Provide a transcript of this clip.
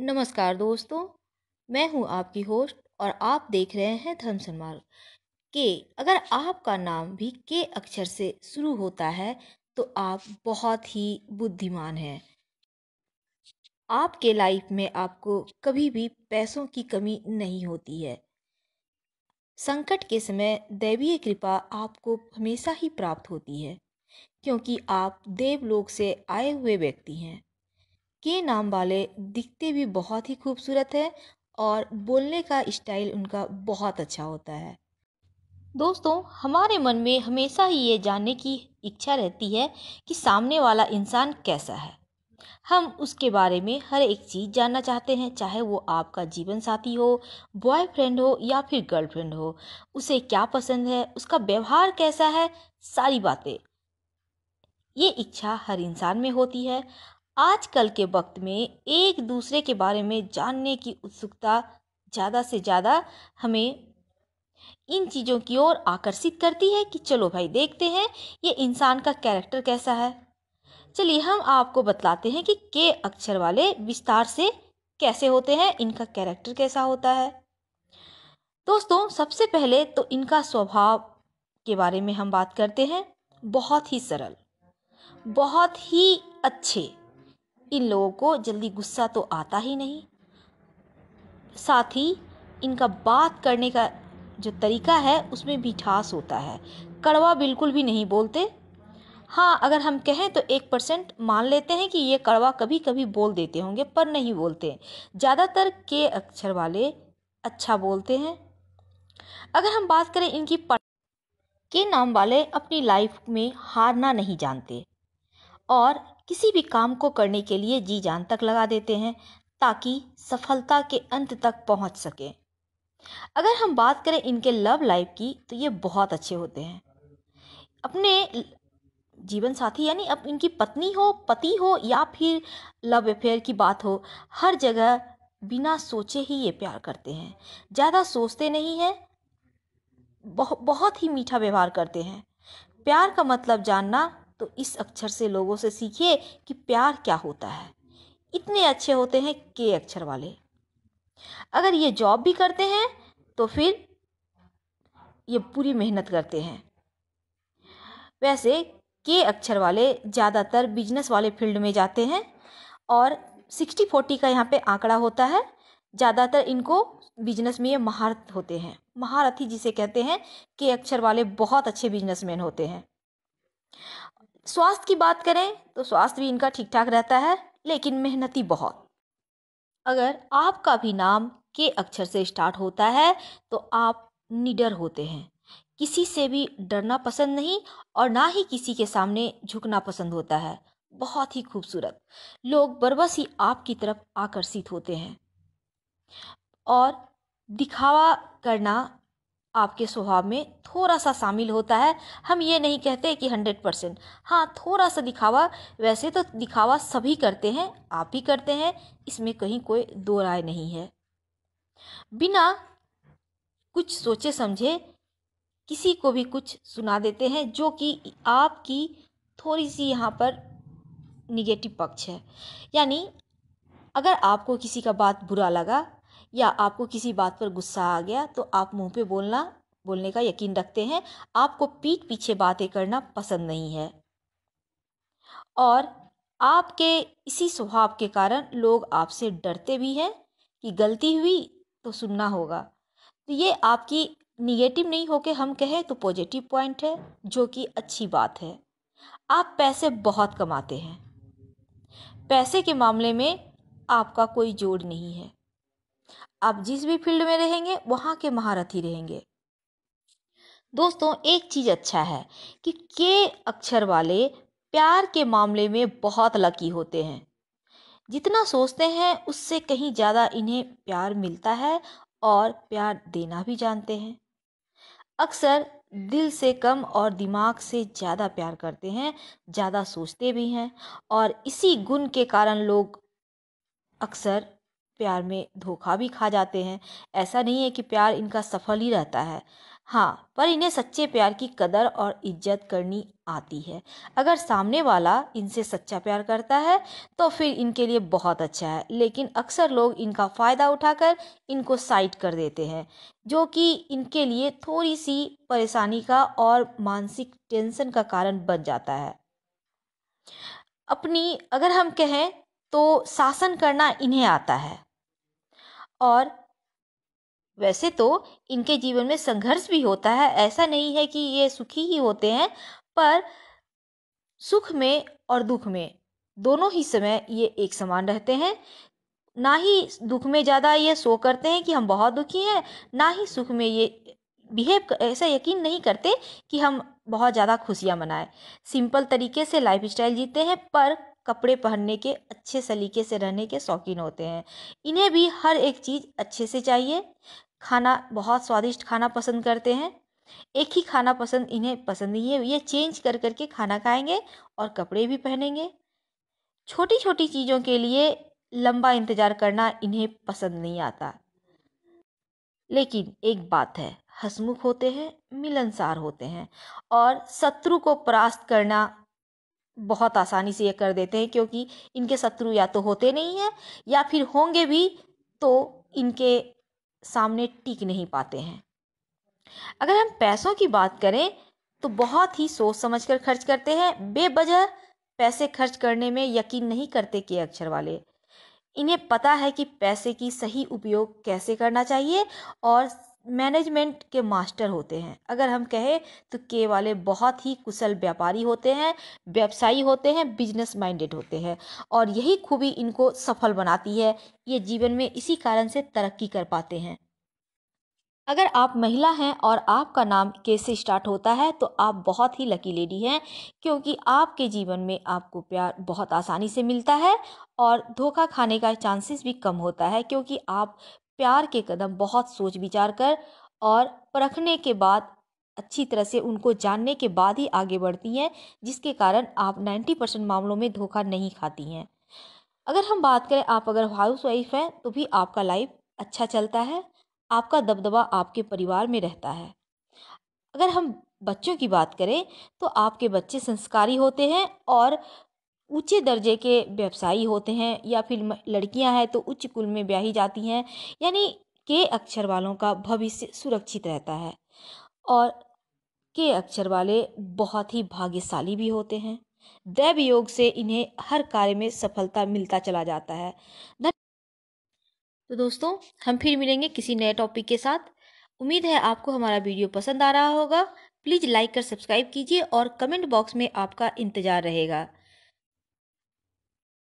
नमस्कार दोस्तों मैं हूं आपकी होस्ट और आप देख रहे हैं धर्म मार्ग के अगर आपका नाम भी के अक्षर से शुरू होता है तो आप बहुत ही बुद्धिमान हैं आपके लाइफ में आपको कभी भी पैसों की कमी नहीं होती है संकट के समय दैवीय कृपा आपको हमेशा ही प्राप्त होती है क्योंकि आप देवलोक से आए हुए व्यक्ति हैं के नाम वाले दिखते भी बहुत ही खूबसूरत है और बोलने का स्टाइल उनका बहुत अच्छा होता है दोस्तों हमारे मन में हमेशा ही ये जानने की इच्छा रहती है कि सामने वाला इंसान कैसा है हम उसके बारे में हर एक चीज़ जानना चाहते हैं चाहे वो आपका जीवन साथी हो बॉयफ्रेंड हो या फिर गर्लफ्रेंड हो उसे क्या पसंद है उसका व्यवहार कैसा है सारी बातें ये इच्छा हर इंसान में होती है आजकल के वक्त में एक दूसरे के बारे में जानने की उत्सुकता ज़्यादा से ज़्यादा हमें इन चीज़ों की ओर आकर्षित करती है कि चलो भाई देखते हैं ये इंसान का कैरेक्टर कैसा है चलिए हम आपको बतलाते हैं कि के अक्षर वाले विस्तार से कैसे होते हैं इनका कैरेक्टर कैसा होता है दोस्तों सबसे पहले तो इनका स्वभाव के बारे में हम बात करते हैं बहुत ही सरल बहुत ही अच्छे इन लोगों को जल्दी गुस्सा तो आता ही नहीं साथ ही इनका बात करने का जो तरीका है उसमें मिठास होता है कड़वा बिल्कुल भी नहीं बोलते हाँ अगर हम कहें तो एक परसेंट मान लेते हैं कि ये कड़वा कभी कभी बोल देते होंगे पर नहीं बोलते ज़्यादातर के अक्षर वाले अच्छा बोलते हैं अगर हम बात करें इनकी के नाम वाले अपनी लाइफ में हारना नहीं जानते और किसी भी काम को करने के लिए जी जान तक लगा देते हैं ताकि सफलता के अंत तक पहुंच सकें अगर हम बात करें इनके लव लाइफ की तो ये बहुत अच्छे होते हैं अपने जीवन साथी यानी अब इनकी पत्नी हो पति हो या फिर लव अफेयर की बात हो हर जगह बिना सोचे ही ये प्यार करते हैं ज़्यादा सोचते नहीं हैं बहुत बहुत ही मीठा व्यवहार करते हैं प्यार का मतलब जानना तो इस अक्षर से लोगों से सीखिए कि प्यार क्या होता है इतने अच्छे होते हैं के अक्षर वाले अगर ये जॉब भी करते हैं तो फिर ये पूरी मेहनत करते हैं वैसे के अक्षर वाले ज़्यादातर बिजनेस वाले फील्ड में जाते हैं और सिक्सटी फोर्टी का यहाँ पे आंकड़ा होता है ज़्यादातर इनको बिजनेस में ये महारत होते हैं महारथी जिसे कहते हैं के अक्षर वाले बहुत अच्छे बिजनेसमैन होते हैं स्वास्थ्य की बात करें तो स्वास्थ्य भी इनका ठीक ठाक रहता है लेकिन मेहनती बहुत अगर आपका भी नाम के अक्षर से स्टार्ट होता है तो आप निडर होते हैं किसी से भी डरना पसंद नहीं और ना ही किसी के सामने झुकना पसंद होता है बहुत ही खूबसूरत लोग बरबस ही आपकी तरफ आकर्षित होते हैं और दिखावा करना आपके स्वभाव में थोड़ा सा शामिल होता है हम ये नहीं कहते कि हंड्रेड परसेंट हाँ थोड़ा सा दिखावा वैसे तो दिखावा सभी करते हैं आप ही करते हैं इसमें कहीं कोई दो राय नहीं है बिना कुछ सोचे समझे किसी को भी कुछ सुना देते हैं जो कि आपकी थोड़ी सी यहाँ पर निगेटिव पक्ष है यानी अगर आपको किसी का बात बुरा लगा या आपको किसी बात पर गुस्सा आ गया तो आप मुंह पे बोलना बोलने का यकीन रखते हैं आपको पीठ पीछे बातें करना पसंद नहीं है और आपके इसी स्वभाव के कारण लोग आपसे डरते भी हैं कि गलती हुई तो सुनना होगा तो ये आपकी निगेटिव नहीं होके हम कहें तो पॉजिटिव पॉइंट है जो कि अच्छी बात है आप पैसे बहुत कमाते हैं पैसे के मामले में आपका कोई जोड़ नहीं है आप जिस भी फील्ड में रहेंगे वहाँ के महारथी रहेंगे दोस्तों एक चीज़ अच्छा है कि के अक्षर वाले प्यार के मामले में बहुत लकी होते हैं जितना सोचते हैं उससे कहीं ज़्यादा इन्हें प्यार मिलता है और प्यार देना भी जानते हैं अक्सर दिल से कम और दिमाग से ज़्यादा प्यार करते हैं ज़्यादा सोचते भी हैं और इसी गुण के कारण लोग अक्सर प्यार में धोखा भी खा जाते हैं ऐसा नहीं है कि प्यार इनका सफल ही रहता है हाँ पर इन्हें सच्चे प्यार की कदर और इज्जत करनी आती है अगर सामने वाला इनसे सच्चा प्यार करता है तो फिर इनके लिए बहुत अच्छा है लेकिन अक्सर लोग इनका फ़ायदा उठाकर इनको साइड कर देते हैं जो कि इनके लिए थोड़ी सी परेशानी का और मानसिक टेंशन का कारण बन जाता है अपनी अगर हम कहें तो शासन करना इन्हें आता है और वैसे तो इनके जीवन में संघर्ष भी होता है ऐसा नहीं है कि ये सुखी ही होते हैं पर सुख में और दुख में दोनों ही समय ये एक समान रहते हैं ना ही दुख में ज़्यादा ये शो करते हैं कि हम बहुत दुखी हैं ना ही सुख में ये बिहेव ऐसा यकीन नहीं करते कि हम बहुत ज़्यादा खुशियाँ मनाएं सिंपल तरीके से लाइफ स्टाइल जीते हैं पर कपड़े पहनने के अच्छे सलीके से रहने के शौकीन होते हैं इन्हें भी हर एक चीज़ अच्छे से चाहिए खाना बहुत स्वादिष्ट खाना पसंद करते हैं एक ही खाना पसंद इन्हें पसंद नहीं है ये चेंज कर करके खाना खाएंगे और कपड़े भी पहनेंगे छोटी छोटी चीज़ों के लिए लंबा इंतज़ार करना इन्हें पसंद नहीं आता लेकिन एक बात है हसमुख होते हैं मिलनसार होते हैं और शत्रु को परास्त करना बहुत आसानी से ये कर देते हैं क्योंकि इनके शत्रु या तो होते नहीं हैं या फिर होंगे भी तो इनके सामने टिक नहीं पाते हैं अगर हम पैसों की बात करें तो बहुत ही सोच समझ कर खर्च करते हैं बेबजह पैसे खर्च करने में यकीन नहीं करते के अक्षर वाले इन्हें पता है कि पैसे की सही उपयोग कैसे करना चाहिए और मैनेजमेंट के मास्टर होते हैं अगर हम कहें तो के वाले बहुत ही कुशल व्यापारी होते हैं व्यवसायी होते हैं बिजनेस माइंडेड होते हैं और यही खूबी इनको सफल बनाती है ये जीवन में इसी कारण से तरक्की कर पाते हैं अगर आप महिला हैं और आपका नाम के से स्टार्ट होता है तो आप बहुत ही लकी लेडी हैं क्योंकि आपके जीवन में आपको प्यार बहुत आसानी से मिलता है और धोखा खाने का चांसेस भी कम होता है क्योंकि आप प्यार के कदम बहुत सोच विचार कर और परखने के बाद अच्छी तरह से उनको जानने के बाद ही आगे बढ़ती हैं जिसके कारण आप 90 परसेंट मामलों में धोखा नहीं खाती हैं अगर हम बात करें आप अगर हाउस वाइफ हैं तो भी आपका लाइफ अच्छा चलता है आपका दबदबा आपके परिवार में रहता है अगर हम बच्चों की बात करें तो आपके बच्चे संस्कारी होते हैं और ऊँचे दर्जे के व्यवसायी होते हैं या फिर लड़कियां हैं तो उच्च कुल में ब्याही जाती हैं यानी के अक्षर वालों का भविष्य सुरक्षित रहता है और के अक्षर वाले बहुत ही भाग्यशाली भी होते हैं दैव योग से इन्हें हर कार्य में सफलता मिलता चला जाता है तो दोस्तों हम फिर मिलेंगे किसी नए टॉपिक के साथ उम्मीद है आपको हमारा वीडियो पसंद आ रहा होगा प्लीज़ लाइक कर सब्सक्राइब कीजिए और कमेंट बॉक्स में आपका इंतज़ार रहेगा